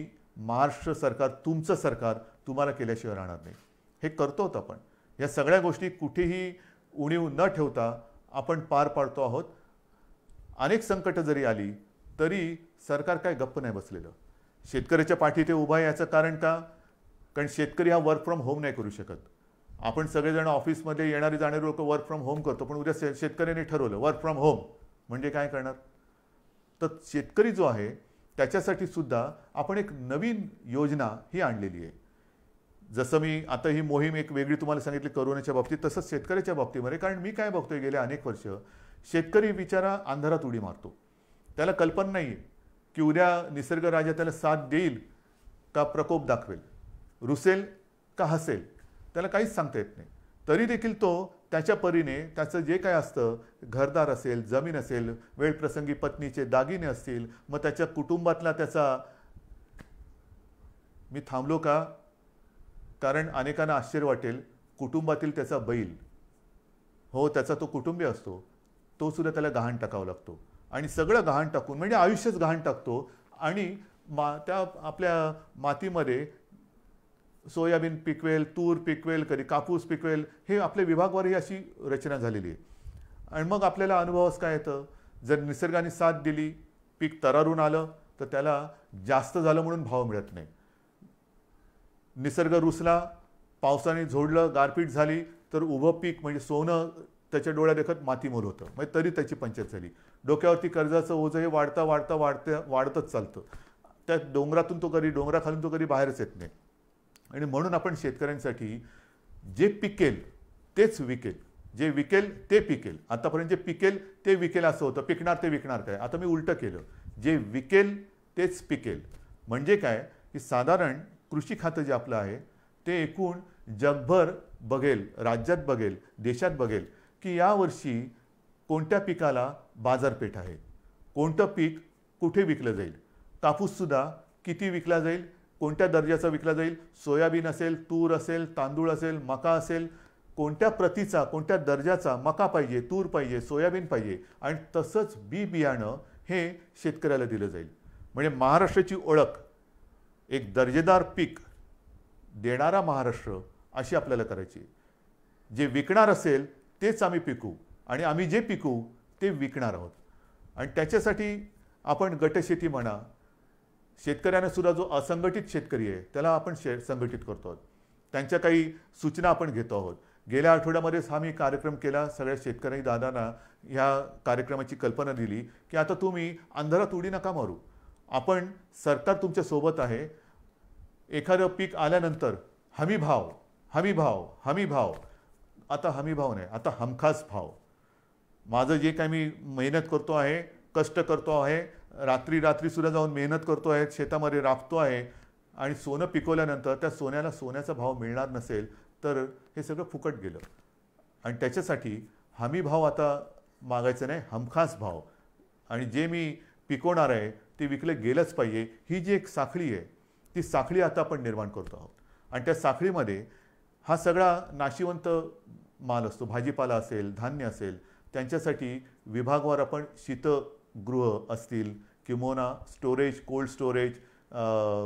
महाराष्ट्र सरकार तुमचं सरकार तुम्हाला केल्याशिवाय राहणार नाही हे करतो होतं आपण या सगळ्या गोष्टी कुठेही उणीव न ठेवता आपण पार पाडतो आहोत अनेक संकटं जरी आली तरी सरकार काय गप्प नाही बसलेलं शेतकऱ्याच्या पाठी ते उभा आहे याचं कारण का कारण शेतकरी हा वर्क फ्रॉम होम नाही करू शकत आपण सगळेजण ऑफिसमध्ये येणारे जाणारे लोक वर्क फ्रॉम होम करतो पण उद्या शे शेतकऱ्याने ठरवलं वर्क फ्रॉम होम म्हणजे काय करणार तर शेतकरी जो आहे त्याच्यासाठी सुद्धा आपण एक नवीन योजना ही आणलेली आहे जसं मी आता ही मोहीम एक वेगळी तुम्हाला सांगितली करोनाच्या बाबतीत तसंच शेतकऱ्याच्या बाबतीमध्ये कारण मी काय बघतोय गेले अनेक वर्ष शेतकरी बिचारा अंधारात उडी मारतो त्याला कल्पना नाही की उद्या निसर्ग राजा त्याला साथ देईल का प्रकोप दाखवेल रुसेल का हसेल त्याला काहीच सांगता येत नाही तरी देखील तो त्याच्या परीने त्याचं जे काय असतं घरदार असेल जमीन असेल वेळप्रसंगी पत्नीचे दागिने असतील मग त्याच्या कुटुंबातला त्याचा मी थांबलो का कारण अनेकांना आश्चर्य वाटेल कुटुंबातील त्याचा बैल हो त्याचा तो कुटुंबी असतो तो सुद्धा त्याला गहाण टाकावा लागतो आणि सगळं गहाण टाकून म्हणजे आयुष्यच गहाण टाकतो आणि मा त्या आपल्या मातीमध्ये सोयाबीन पिकवेल तूर पिकवेल कधी कापूस पिकवेल हे आपल्या विभागवर ही अशी रचना झालेली आहे आणि मग आपल्याला अनुभवच काय येतं जर निसर्गाने साथ दिली पीक तरारून आलं तर त्याला जास्त झालं म्हणून भाव मिळत नाही निसर्ग रुसला पावसाने झोडलं गारपीट झाली तर उभं पीक म्हणजे सोनं त्याच्या डोळ्या देखत मातीमोल होतं म्हणजे तरी त्याची पंचायत झाली डोक्यावरती कर्जाचं ओझं हे वाढता वाढता वाढत्या वाढतच चालतं त्या डोंगरातून तो कधी डोंगराखालून तो कधी बाहेरच येत नाही आणि म्हणून आपण शेतकऱ्यांसाठी जे पिकेल तेच विकेल जे विकेल ते पिकेल आतापर्यंत जे पिकेल ते विकेल असं होतं पिकणार ते विकणार काय आता मी उलटं केलं जे विकेल तेच पिकेल म्हणजे काय की साधारण कृषी खातं जे आपलं आहे ते एकूण जगभर बघेल राज्यात बघेल देशात बघेल की यावर्षी कोणत्या पिकाला बाजारपेठ आहे कोणतं पीक कुठे विकलं जाईल कापूससुद्धा किती विकला जाईल कोणत्या दर्जाचा विकला जाईल सोयाबीन असेल तूर असेल तांदूळ असेल मका असेल कोणत्या प्रतीचा कोणत्या दर्जाचा मका पाहिजे तूर पाहिजे सोयाबीन पाहिजे आणि तसंच बी बियाणं हे शेतकऱ्याला दिलं जाईल म्हणजे महाराष्ट्राची ओळख एक दर्जेदार पीक देणारा महाराष्ट्र अशी आपल्याला करायची जे विकणार असेल तेच आम्ही पिकू आणि आम्ही जे पिकू ते विकणार आहोत आणि त्याच्यासाठी आपण गटशेती म्हणा शेतकऱ्यांना सुद्धा जो असंघटित शेतकरी आहे त्याला आपण शे संघटित करतो आहोत त्यांच्या काही सूचना आपण घेतो आहोत गेल्या आठवड्यामध्येच हा मी कार्यक्रम केला सगळ्या शेतकऱ्यांनी दादांना ह्या कार्यक्रमाची कल्पना दिली की आता तुम्ही अंधारात उडी नका मारू आपण सरकार तुमच्यासोबत आहे एखादं पीक आल्यानंतर हमी भाव हमी भाव हमी भाव आता हमी भाव नाही आता हमखास भाव माझं जे काय मी मेहनत करतो आहे कष्ट करतो आहे रात्री रात्रीसुद्धा जाऊन मेहनत करतो आहे शेतामध्ये राबतो आहे आणि सोनं पिकवल्यानंतर त्या सोन्याला सोन्याचा भाव मिळणार नसेल तर हे सगळं फुकट गेलं आणि त्याच्यासाठी हमी भाव आता मागायचं नाही हमखास भाव आणि जे मी पिकवणार आहे ते विकले गेलंच पाहिजे ही जी एक साखळी आहे ती साखळी आता आपण निर्माण करतो आहोत आणि त्या साखळीमध्ये हा सगळा नाशिवंत माल असतो भाजीपाला असेल धान्य असेल त्यांच्यासाठी विभागवार आपण शीतगृह असतील किंवा स्टोरेज कोल्ड स्टोरेज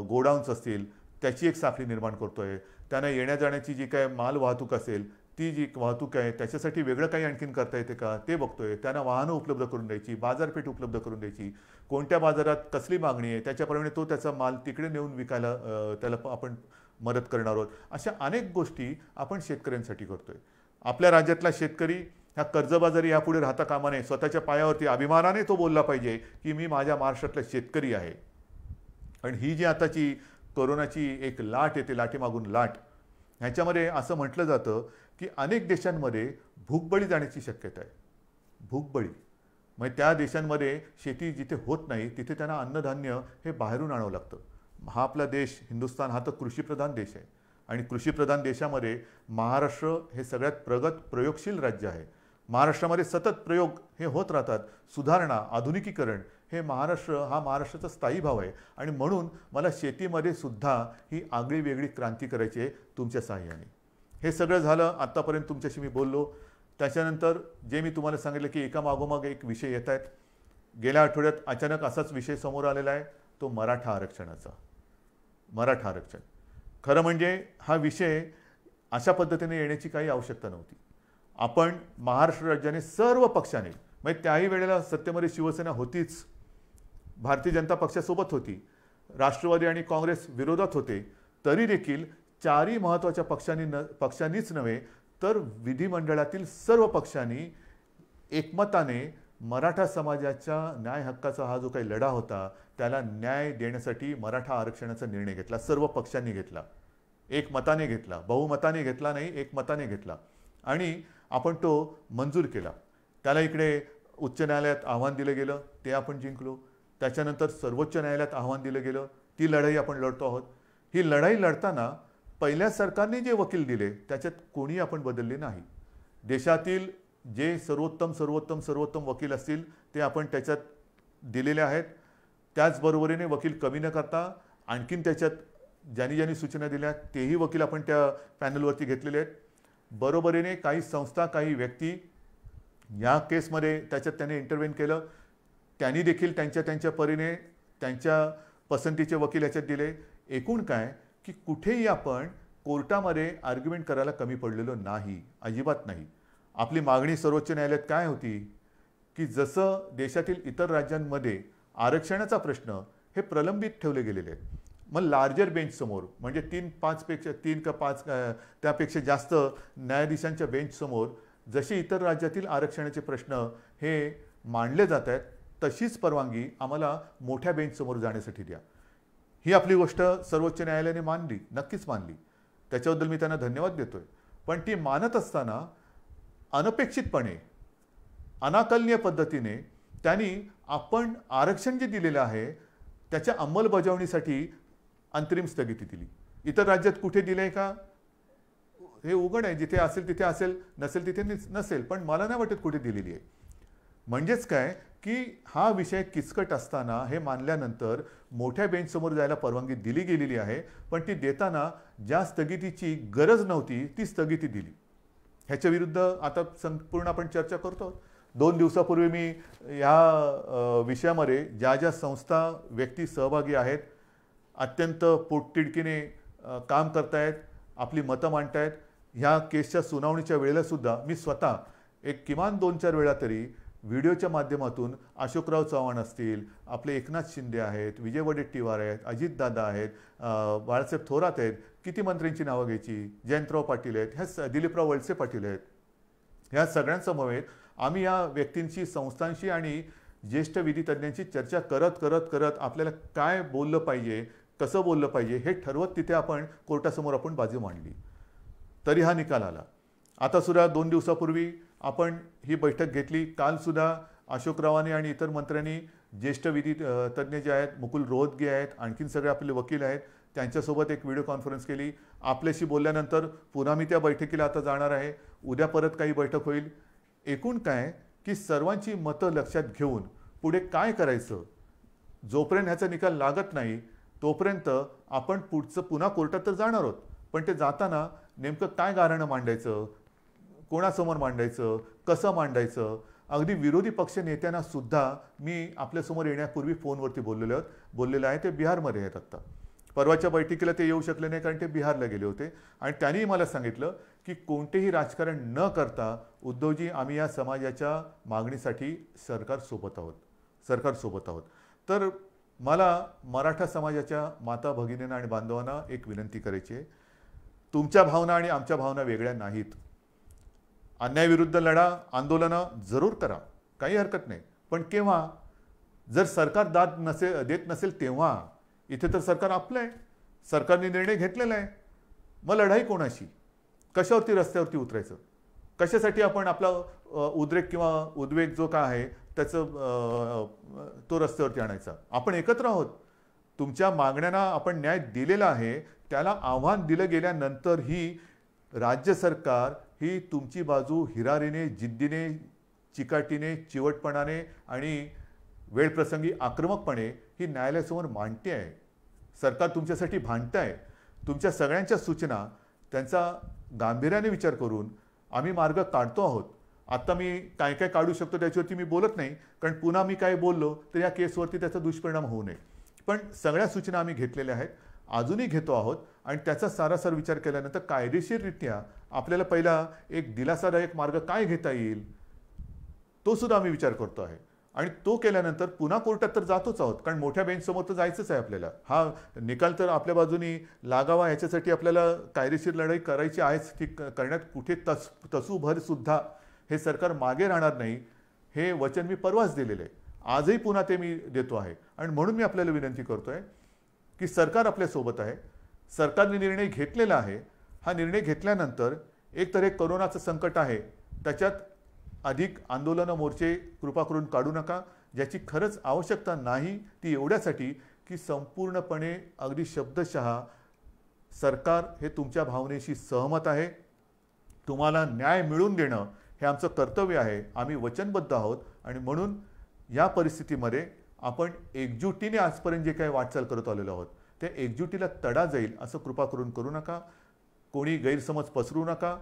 गोडाऊन्स असतील त्याची एक साखळी निर्माण करतो आहे त्यांना येण्या जाण्याची जी काय माल वाहतूक असेल ती जी वाहतूक आहे त्याच्यासाठी वेगळं काही आणखीन करता येते का ते बघतोय त्यांना वाहनं उपलब्ध करून द्यायची बाजारपेठ उपलब्ध करून द्यायची कोणत्या बाजारात कसली मागणी आहे त्याच्याप्रमाणे तो त्याचा माल तिकडे नेऊन विकायला त्याला आपण मदत करणार आहोत अशा अनेक गोष्टी आपण शेतकऱ्यांसाठी करतो आहे आपल्या राज्यातला शेतकरी ह्या कर्जबाजारी यापुढे राहता कामा नये स्वतःच्या पायावरती अभिमानाने तो बोलला पाहिजे की मी माझ्या महाराष्ट्रातला शेतकरी आहे आणि ही जी आताची कोरोनाची एक लाट येते लाठीमागून लाट ह्याच्यामध्ये असं म्हटलं जातं की अनेक देशांमध्ये भूकबळी जाण्याची शक्यता आहे भूकबळी मग त्या देशांमध्ये शेती जिथे होत नाही तिथे त्यांना अन्नधान्य हे बाहेरून आणावं लागतं हा आपला देश हिंदुस्थान हा तर कृषीप्रधान देश आहे आणि कृषीप्रधान देशामध्ये महाराष्ट्र हे सगळ्यात प्रगत प्रयोगशील राज्य आहे महाराष्ट्रामध्ये सतत प्रयोग हे होत राहतात सुधारणा आधुनिकीकरण हे महाराष्ट्र हा महाराष्ट्राचा स्थायी भाव आहे आणि म्हणून मला शेतीमध्ये सुद्धा ही आगळी वेगळी क्रांती करायची आहे तुमच्या साह्याने हे सगळं झालं आत्तापर्यंत तुमच्याशी मी बोललो त्याच्यानंतर जे मी तुम्हाला सांगितलं की एका मागोमाग एक विषय येत आहेत गेल्या आठवड्यात अचानक असाच विषय समोर आलेला आहे तो मराठा आरक्षणाचा मराठा आरक्षण खरं म्हणजे हा विषय अशा पद्धतीने येण्याची काही आवश्यकता नव्हती आपण महाराष्ट्र राज्याने सर्व पक्षाने म्हणजे त्याही वेळेला सत्तेमध्ये शिवसेना होतीच भारतीय जनता पक्षासोबत होती राष्ट्रवादी आणि काँग्रेस विरोधात होते तरी देखील चारही महत्त्वाच्या पक्षांनी न पक्षांनीच नव्हे तर विधिमंडळातील सर्व पक्षांनी एकमताने मराठा समाजाच्या न्याय हक्काचा हा जो काही लढा होता त्याला न्याय देण्यासाठी मराठा आरक्षणाचा निर्णय घेतला सर्व पक्षांनी घेतला एकमताने घेतला बहुमताने घेतला नाही एकमताने घेतला आणि आपण तो मंजूर केला त्याला इकडे उच्च न्यायालयात आव्हान दिलं गेलं ते आपण जिंकलो त्याच्यानंतर सर्वोच्च न्यायालयात आव्हान दिलं गेलं ती लढाई आपण लढतो आहोत ही लढाई लढताना पहिल्या सरकारने जे वकील दिले त्याच्यात कोणी आपण बदलले नाही देशातील जे सर्वोत्तम सर्वोत्तम सर्वोत्तम वकील असतील ते आपण त्याच्यात दिलेले आहेत त्याचबरोबरीने वकील कमी न करता आणखीन त्याच्यात ज्यांनी ज्यांनी सूचना दिल्या तेही वकील आपण त्या पॅनलवरती घेतलेले आहेत बरोबरीने काही संस्था काही व्यक्ती या केसमध्ये त्याच्यात त्यांनी इंटरव्हेन केलं त्यांनी देखील त्यांच्या त्यांच्या परीने त्यांच्या पसंतीचे वकील याच्यात दिले एकूण काय की कुठेही आपण कोर्टामध्ये आर्ग्युमेंट करायला कमी पडलेलो नाही अजिबात नाही आपली मागणी सर्वोच्च न्यायालयात काय होती की जसं देशातील इतर राज्यांमध्ये आरक्षणाचा प्रश्न हे प्रलंबित ठेवले गेलेले आहेत मग लार्जर बेंचसमोर म्हणजे तीन पाचपेक्षा तीन का पाच त्यापेक्षा जास्त न्यायाधीशांच्या बेंचसमोर जसे इतर राज्यातील आरक्षणाचे प्रश्न हे मांडले जात आहेत तशीच परवानगी आम्हाला मोठ्या बेंचसमोर जाण्यासाठी द्या ही आपली गोष्ट सर्वोच्च न्यायालयाने मानली नक्कीच मानली त्याच्याबद्दल मी त्यांना धन्यवाद देतोय पण ती मानत असताना अनपेक्षितपणे अनाकलनीय पद्धतीने त्यांनी आपण आरक्षण जे दिलेलं आहे त्याच्या अंमलबजावणीसाठी अंतरिम स्थगिती दिली इतर राज्यात कुठे दिलं आहे का हे उघड आहे जिथे असेल तिथे असेल नसेल तिथे नसेल पण मला नाही वाटत कुठे दिलेली आहे म्हणजेच काय की हा विषय किचकट असताना हे मानल्यानंतर मोठ्या बेंचसमोर जायला परवानगी दिली गेलेली आहे पण ती देताना ज्या स्थगितीची गरज नव्हती ती स्थगिती दिली ह्याच्या विरुद्ध आता संपूर्ण आपण चर्चा करतो दोन दिवसापूर्वी मी ह्या विषयामध्ये ज्या ज्या संस्था व्यक्ती सहभागी आहेत अत्यंत पोटतिडकीने काम करतायत आपली मतं मांडतायत ह्या केसच्या सुनावणीच्या वेळेलासुद्धा मी स्वतः एक किमान दोन चार वेळा तरी व्हिडिओच्या माध्यमातून अशोकराव चव्हाण असतील आपले एकनाथ शिंदे आहेत विजय वडेट्टीवार आहेत अजितदादा आहेत बाळासाहेब थोरात आहेत किती मंत्र्यांची नावं घ्यायची जयंतराव पाटील आहेत ह्या स दिलीपराव वळसे पाटील आहेत ह्या सगळ्यांसमवेत आम्ही या व्यक्तींशी संस्थांशी आणि ज्येष्ठ विधीतज्ञांशी चर्चा करत करत करत आपल्याला काय बोललं पाहिजे कसं बोललं पाहिजे हे ठरवत तिथे आपण कोर्टासमोर आपण बाजू मांडली तरी हा निकाल आला आता सुद्धा दोन दिवसापूर्वी आपण ही बैठक घेतली कालसुद्धा रवाने आणि इतर मंत्र्यांनी ज्येष्ठ विधी तज्ज्ञ जे आहेत मुकुल रोहतगे आहेत आणखीन सगळे आपले वकील आहेत त्यांच्यासोबत एक व्हिडिओ कॉन्फरन्स केली आपल्याशी बोलल्यानंतर पुन्हा मी त्या बैठकीला आता जाणार आहे उद्या परत काही बैठक होईल एकूण काय की सर्वांची मतं लक्षात घेऊन पुढे काय करायचं जोपर्यंत ह्याचा निकाल लागत नाही तोपर्यंत आपण पुढचं पुन्हा कोर्टात तर जाणार आहोत पण ते जाताना नेमकं काय गारणं मांडायचं कोणासमोर मांडायचं कसं मांडायचं अगदी विरोधी पक्ष नेत्यांना सुद्धा मी आपल्यासमोर येण्यापूर्वी फोनवरती बोललेले आहेत बोललेलं आहे ते बिहारमध्ये आहेत आत्ता परवाच्या बैठकीला ते येऊ शकले नाही कारण ते बिहारला गेले होते आणि त्यांनीही मला सांगितलं की कोणतेही राजकारण न करता उद्धवजी आम्ही या समाजाच्या मागणीसाठी सरकारसोबत आहोत सरकारसोबत आहोत तर मला मराठा समाजाच्या माता भगिनींना आणि बांधवांना एक विनंती करायची आहे तुमच्या भावना आणि आमच्या भावना वेगळ्या नाहीत अन्यायविरुद्ध लढा आंदोलनं जरूर करा काही हरकत नाही पण केव्हा जर सरकार दाद नसे देत नसेल तेव्हा इथे तर सरकार आपलं आहे सरकारने निर्णय घेतलेला आहे मग लढाई कोणाशी कशावरती रस्त्यावरती उतरायचं कशासाठी आपण आपला उद्रेक किंवा उद्वेग जो का आहे त्याचं तो रस्त्यावरती आणायचा आपण एकत्र आहोत तुमच्या मागण्यांना आपण न्याय दिलेला आहे त्याला आव्हान दिलं गेल्यानंतरही राज्य सरकार ही तुमची बाजू हिरारीने जिद्दीने चिकाटीने चिवटपणाने आणि वेळप्रसंगी आक्रमकपणे ही न्यायालयासमोर मांडते आहे सरकार तुमच्यासाठी भांडतं आहे तुमच्या सगळ्यांच्या सूचना त्यांचा गांभीर्याने विचार करून आम्ही मार्ग काढतो आहोत आत्ता मी काय काय काढू शकतो त्याच्यावरती मी बोलत नाही कारण पुन्हा मी काय बोललो तर या केसवरती त्याचा दुष्परिणाम होऊ नये पण सगळ्या सूचना आम्ही घेतलेल्या आहेत अजूनही घेतो आहोत आणि त्याचा सारासार विचार केल्यानंतर कायदेशीररित्या आपल्याला पहिला एक दिलासादायक मार्ग काय घेता येईल तो सुद्धा आम्ही विचार करतो आहे आणि तो केल्यानंतर पुन्हा कोर्टात तर जातोच आहोत कारण मोठ्या बेंचसमोर तर जायचंच आहे आपल्याला हा निकाल तर आपल्या बाजूनी लागावा याच्यासाठी आपल्याला कायदेशीर लढाई करायची आहेच की करण्यात कुठे तस तसूभरसुद्धा हे सरकार मागे राहणार नाही हे वचन मी परवाच दिलेलं आहे आजही पुन्हा ते मी देतो आहे आणि म्हणून मी आपल्याला विनंती करतो आहे की सरकार आपल्यासोबत आहे सरकारने निर्णय घेतलेला आहे हा निर्णय घेतल्यानंतर एक तर करोनाचं संकट आहे त्याच्यात अधिक आंदोलनं मोर्चे कृपा करून काढू नका ज्याची खरंच आवश्यकता नाही ती एवढ्यासाठी की संपूर्णपणे अगदी शब्दशः सरकार हे तुमच्या भावनेशी सहमत आहे तुम्हाला न्याय मिळवून देणं हे आमचं कर्तव्य आहे आम्ही वचनबद्ध आहोत आणि म्हणून या परिस्थितीमध्ये आपण एकजुटीने आजपर्यंत जे काही वाटचाल करत आलेलो आहोत त्या एकजुटीला तडा जाईल असं कृपा करून करू नका कोणी गैरसमज पसरू नका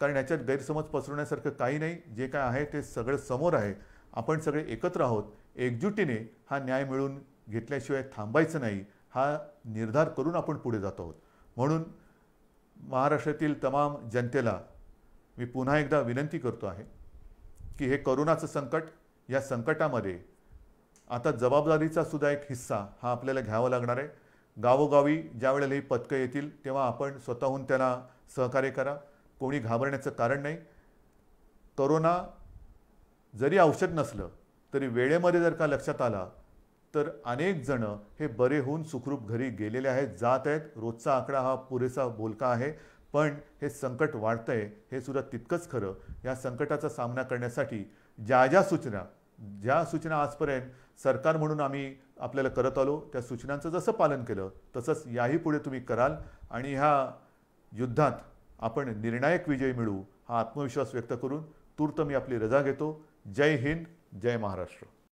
कारण याच्यात गैरसमज पसरवण्यासारखं काही नाही जे काय आहे ते सगळं समोर आहे आपण सगळे एकत्र आहोत एकजुटीने हा न्याय मिळून घेतल्याशिवाय थांबायचं नाही हा निर्धार करून आपण पुढे जात आहोत म्हणून महाराष्ट्रातील तमाम जनतेला मी पुन्हा एकदा विनंती करतो आहे की हे करोनाचं संकट या संकटामध्ये आता जबाबदारीचा सुद्धा एक हिस्सा हा आपल्याला घ्यावा लागणार आहे गावोगावी ज्या वेळेला ही पथकं येतील तेव्हा आपण स्वतःहून त्यांना सहकार्य करा कोणी घाबरण्याचं कारण नाही करोना जरी औषध नसलं तरी वेळेमध्ये जर का लक्षात आला तर अनेक जणं हे बरे होऊन सुखरूप घरी गेलेले आहेत जात आहेत रोजचा आकडा हा पुरेसा बोलका आहे पण हे संकट आहे हे सुद्धा तितकंच खरं या संकटाचा सामना करण्यासाठी ज्या ज्या सूचना ज्या सूचना आजपर्यंत सरकार म्हणून आम्ही आपल्याला करत आलो त्या सूचनांचं जसं पालन केलं तसंच याही पुढे तुम्ही कराल आणि ह्या युद्धात आपण निर्णायक विजय मिळवू हा आत्मविश्वास व्यक्त करून तूर्त मी आपली रजा घेतो जय हिंद जय महाराष्ट्र